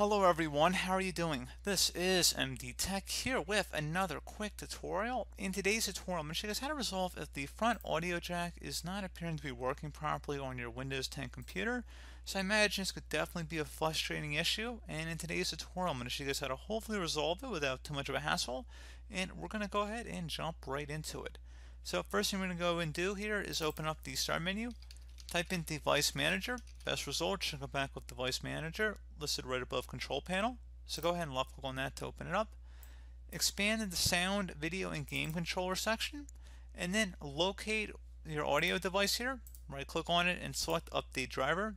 Hello everyone, how are you doing? This is MD Tech here with another quick tutorial. In today's tutorial, I'm going to show you guys how to resolve if the front audio jack is not appearing to be working properly on your Windows 10 computer. So I imagine this could definitely be a frustrating issue, and in today's tutorial, I'm going to show you guys how to hopefully resolve it without too much of a hassle, and we're going to go ahead and jump right into it. So first thing we're going to go and do here is open up the start menu, type in device manager, best result should come back with device manager, listed right above Control Panel. So go ahead and left click on that to open it up. Expand the Sound, Video, and Game Controller section, and then locate your audio device here. Right click on it and select Update Driver.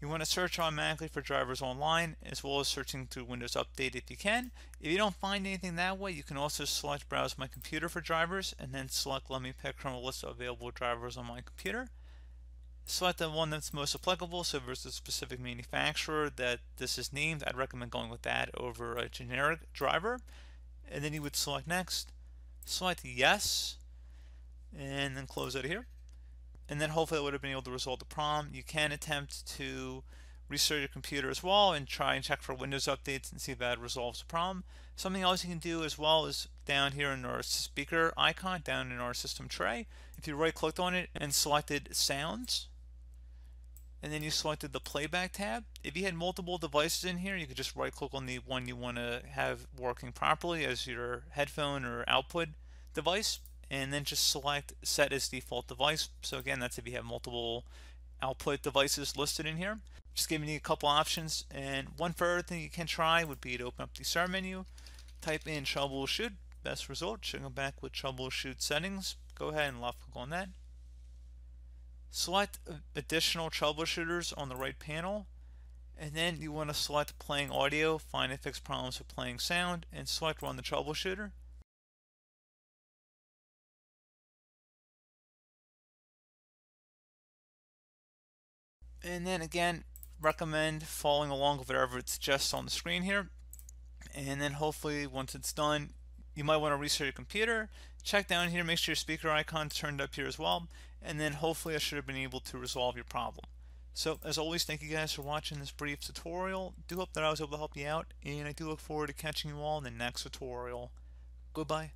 You want to search automatically for drivers online as well as searching through Windows Update if you can. If you don't find anything that way, you can also select Browse My Computer for drivers and then select Let me pick from a list of available drivers on my computer select the one that's most applicable. So versus there's a specific manufacturer that this is named, I'd recommend going with that over a generic driver. And then you would select next, select yes, and then close out here. And then hopefully it would have been able to resolve the problem. You can attempt to restart your computer as well and try and check for Windows updates and see if that resolves the problem. Something else you can do as well is down here in our speaker icon, down in our system tray, if you right clicked on it and selected sounds, and then you selected the playback tab. If you had multiple devices in here, you could just right click on the one you want to have working properly as your headphone or output device, and then just select set as default device. So again, that's if you have multiple output devices listed in here. Just giving you a couple options. And one further thing you can try would be to open up the start menu, type in troubleshoot, best result, should come back with troubleshoot settings. Go ahead and left click on that. Select additional troubleshooters on the right panel. And then you want to select playing audio, find and fix problems with playing sound, and select run the troubleshooter. and then again recommend following along with whatever it suggests on the screen here and then hopefully once it's done you might want to reset your computer check down here make sure your speaker icon turned up here as well and then hopefully I should have been able to resolve your problem so as always thank you guys for watching this brief tutorial do hope that I was able to help you out and I do look forward to catching you all in the next tutorial goodbye